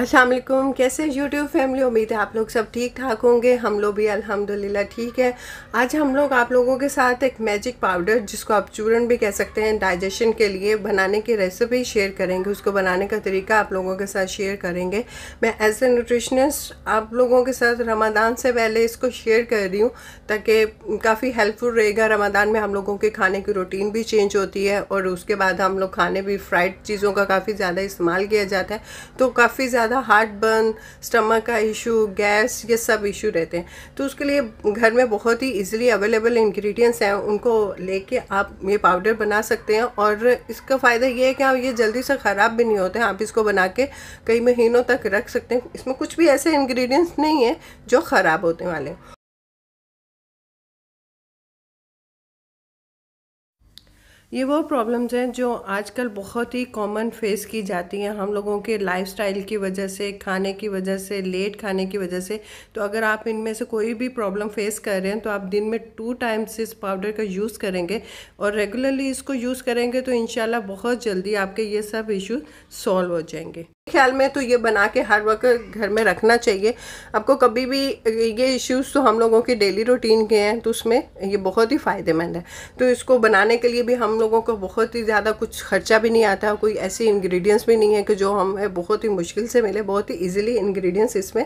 असलम कैसे YouTube family उम्मीद है आप लोग सब ठीक ठाक होंगे हम लोग भी अल्हम्दुलिल्लाह ठीक है आज हम लोग आप लोगों के साथ एक मैजिक पाउडर जिसको आप चूरन भी कह सकते हैं डाइजेशन के लिए बनाने की रेसिपी शेयर करेंगे उसको बनाने का तरीका आप लोगों के साथ शेयर करेंगे मैं एज ए न्यूट्रिशनिस्ट आप लोगों के साथ रमादान से पहले इसको शेयर कर रही हूँ ताकि काफ़ी हेल्पफुल रहेगा रमादान में हम लोगों के खाने की रूटीन भी चेंज होती है और उसके बाद हम लोग खाने भी फ्राइड चीज़ों का काफ़ी ज़्यादा इस्तेमाल किया जाता है तो काफ़ी ज़्यादा ज़्यादा हार्ट बर्न स्टमक का इशू गैस ये सब इशू रहते हैं तो उसके लिए घर में बहुत ही इजीली अवेलेबल इंग्रेडिएंट्स हैं उनको लेके आप ये पाउडर बना सकते हैं और इसका फ़ायदा ये है कि आप ये जल्दी से ख़राब भी नहीं होते हैं आप इसको बना के कई महीनों तक रख सकते हैं इसमें कुछ भी ऐसे इन्ग्रीडियंट्स नहीं है जो ख़राब होते वाले ये वो प्रॉब्लम्स हैं जो आजकल बहुत ही कॉमन फेस की जाती हैं हम लोगों के लाइफस्टाइल की वजह से खाने की वजह से लेट खाने की वजह से तो अगर आप इनमें से कोई भी प्रॉब्लम फेस कर रहे हैं तो आप दिन में टू टाइम्स इस पाउडर का यूज़ करेंगे और रेगुलरली इसको यूज़ करेंगे तो इन बहुत जल्दी आपके ये सब इशू सॉल्व हो जाएंगे ख्याल में तो ये बना के हर वक्त घर में रखना चाहिए आपको कभी भी ये इश्यूज तो हम लोगों के डेली रूटीन के हैं तो उसमें ये बहुत ही फ़ायदेमंद है तो इसको बनाने के लिए भी हम लोगों को बहुत ही ज़्यादा कुछ खर्चा भी नहीं आता कोई ऐसे इंग्रेडिएंट्स भी नहीं है कि जो हमें बहुत ही मुश्किल से मिले बहुत ही ईजिली इन्ग्रीडियंट्स इसमें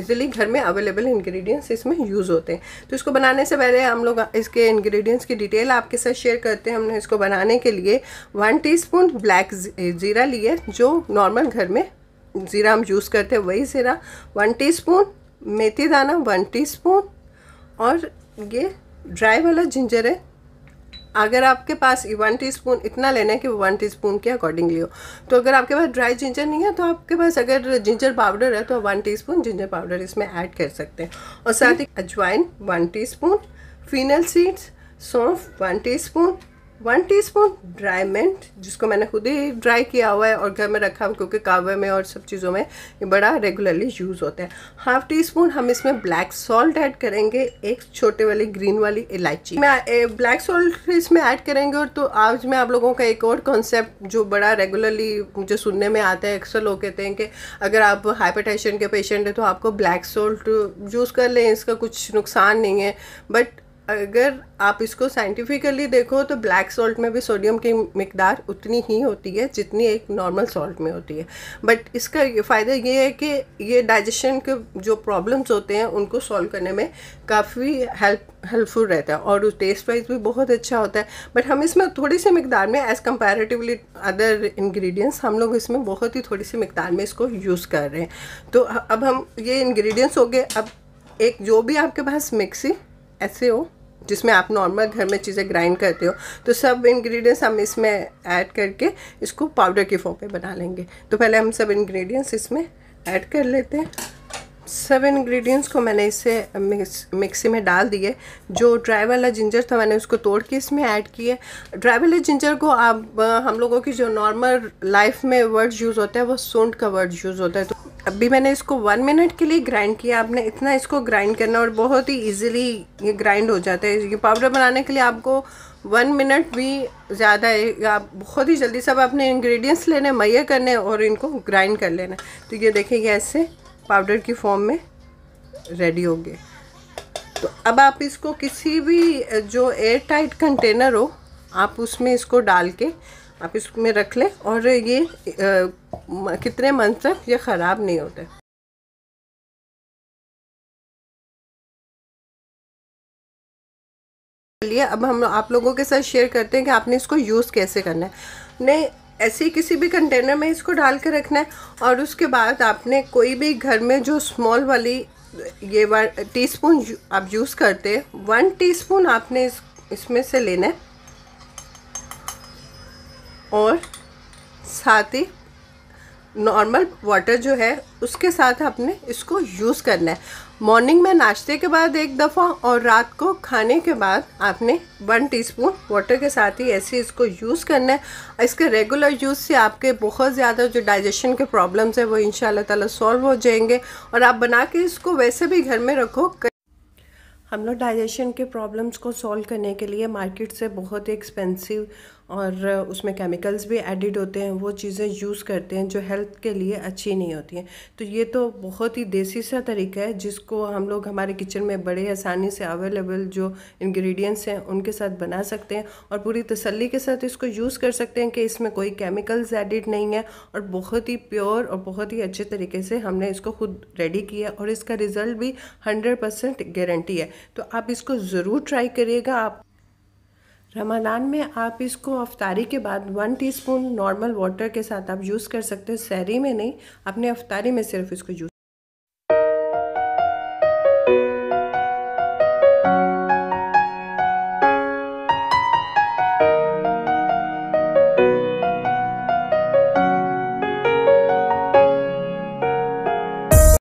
ईजिली घर में अवेलेबल इन्ग्रीडियंट्स इसमें यूज़ होते हैं तो इसको बनाने से पहले हम लोग इसके इन्ग्रीडियंट्स की डिटेल आपके साथ शेयर करते हैं हमने इसको बनाने के लिए वन टी ब्लैक जीरा लिए जो नॉर्मल घर में ज़ीरा हम यूज़ करते हैं वही ज़ीरा वन टीस्पून मेथी दाना वन टीस्पून और ये ड्राई वाला जिंजर है अगर आपके पास वन टीस्पून इतना लेना है कि वन टीस्पून के अकॉर्डिंगली हो तो अगर आपके पास ड्राई जिंजर नहीं है तो आपके पास अगर जिंजर पाउडर है तो वन टीस्पून जिंजर पाउडर इसमें ऐड कर सकते हैं और साथ ही अजवाइन वन टीस्पून फिनल सीड्स सौंफ one teaspoon one spoon dry mint जिसको मैंने खुद ही ड्राई किया हुआ है और घर में रखा हुआ क्योंकि कावे में और सब चीज़ों में ये बड़ा रेगुलरली यूज़ होता है हाफ टी स्पून हम इसमें ब्लैक सॉल्ट ऐड करेंगे एक छोटे वाली ग्रीन वाली इलायची मैं ब्लैक सॉल्ट इसमें ऐड करेंगे और तो आज मैं आप लोगों का एक और कॉन्सेप्ट जो बड़ा रेगुलरली मुझे सुनने में आता है अक्सर लोग कहते हैं कि अगर आप हाइपरटेंशन के पेशेंट हैं तो आपको ब्लैक सॉल्ट यूज़ कर लें इसका कुछ नुकसान नहीं है बट अगर आप इसको साइंटिफिकली देखो तो ब्लैक सॉल्ट में भी सोडियम की मकदार उतनी ही होती है जितनी एक नॉर्मल सॉल्ट में होती है बट इसका फ़ायदा ये है कि ये डाइजेशन के जो प्रॉब्लम्स होते हैं उनको सॉल्व करने में काफ़ी हेल्प हेल्पफुल रहता है और टेस्ट वाइज भी बहुत अच्छा होता है बट हम इसमें थोड़ी सी मकदार में एज़ कंपेरेटिवली अदर इन्ग्रीडियंट्स हम लोग इसमें बहुत ही थोड़ी सी मकदार में इसको यूज़ कर रहे हैं तो अब हम ये इन्ग्रीडियंट्स हो गए अब एक जो भी आपके पास मिक्सी ऐसे हो जिसमें आप नॉर्मल घर में चीज़ें ग्राइंड करते हो तो सब इंग्रेडिएंट्स हम इसमें ऐड करके इसको पाउडर के फॉर्म में बना लेंगे तो पहले हम सब इंग्रेडिएंट्स इसमें ऐड कर लेते हैं सब इंग्रेडिएंट्स को मैंने इसे मिक्स मिक्सी में डाल दिए जो ड्राई वाला जिंजर था मैंने उसको तोड़ के इसमें ऐड किए ड्राई वाले जिंजर को आप हम लोगों की जो नॉर्मल लाइफ में वर्ड यूज़ होता है वो सूंड का वर्ड यूज़ होता है तो अभी मैंने इसको वन मिनट के लिए ग्राइंड किया आपने इतना इसको ग्राइंड करना और बहुत ही इजीली ये ग्राइंड हो जाता है ये पाउडर बनाने के लिए आपको वन मिनट भी ज़्यादा है आप बहुत ही जल्दी सब अपने इंग्रेडिएंट्स लेने मैया करने और इनको ग्राइंड कर लेना तो ये देखेंगे ऐसे पाउडर की फॉर्म में रेडी हो गए तो अब आप इसको किसी भी जो एयर टाइट कंटेनर हो आप उसमें इसको डाल के आप इसमें रख लें और ये आ, कितने मंथ तक ये ख़राब नहीं होते चलिए अब हम आप लोगों के साथ शेयर करते हैं कि आपने इसको यूज़ कैसे करना है ने ऐसे ही किसी भी कंटेनर में इसको डाल के रखना है और उसके बाद आपने कोई भी घर में जो स्मॉल वाली ये वन टीस्पून आप यूज़ करते हैं वन टीस्पून आपने इस इसमें से लेना है और साथ ही नॉर्मल वाटर जो है उसके साथ आपने इसको यूज़ करना है मॉर्निंग में नाश्ते के बाद एक दफ़ा और रात को खाने के बाद आपने वन टीस्पून वाटर के साथ ही ऐसे इसको यूज़ करना है इसके रेगुलर यूज़ से आपके बहुत ज़्यादा जो डाइजेशन के प्रॉब्लम्स हैं वो इन ताला सॉल्व हो जाएंगे और आप बना के इसको वैसे भी घर में रखो हम लोग डाइजेशन के प्रॉब्लम्स को सॉल्व करने के लिए मार्केट से बहुत ही एक्सपेंसिव और उसमें केमिकल्स भी एडिड होते हैं वो चीज़ें यूज़ करते हैं जो हेल्थ के लिए अच्छी नहीं होती हैं तो ये तो बहुत ही देसी सा तरीका है जिसको हम लोग हमारे किचन में बड़े आसानी से अवेलेबल जो इंग्रेडिएंट्स हैं उनके साथ बना सकते हैं और पूरी तसल्ली के साथ इसको यूज़ कर सकते हैं कि इसमें कोई केमिकल्स एडिड नहीं है और बहुत ही प्योर और बहुत ही अच्छे तरीके से हमने इसको खुद रेडी किया और इसका रिज़ल्ट भी हंड्रेड परसेंट गारंटी है तो आप इसको ज़रूर ट्राई करिएगा आप रमादान में आप इसको अफ्तारी के बाद वन टीस्पून नॉर्मल वाटर के साथ आप यूज़ कर सकते हो सैरी में नहीं अपने अफ्तारी में सिर्फ इसको यूज़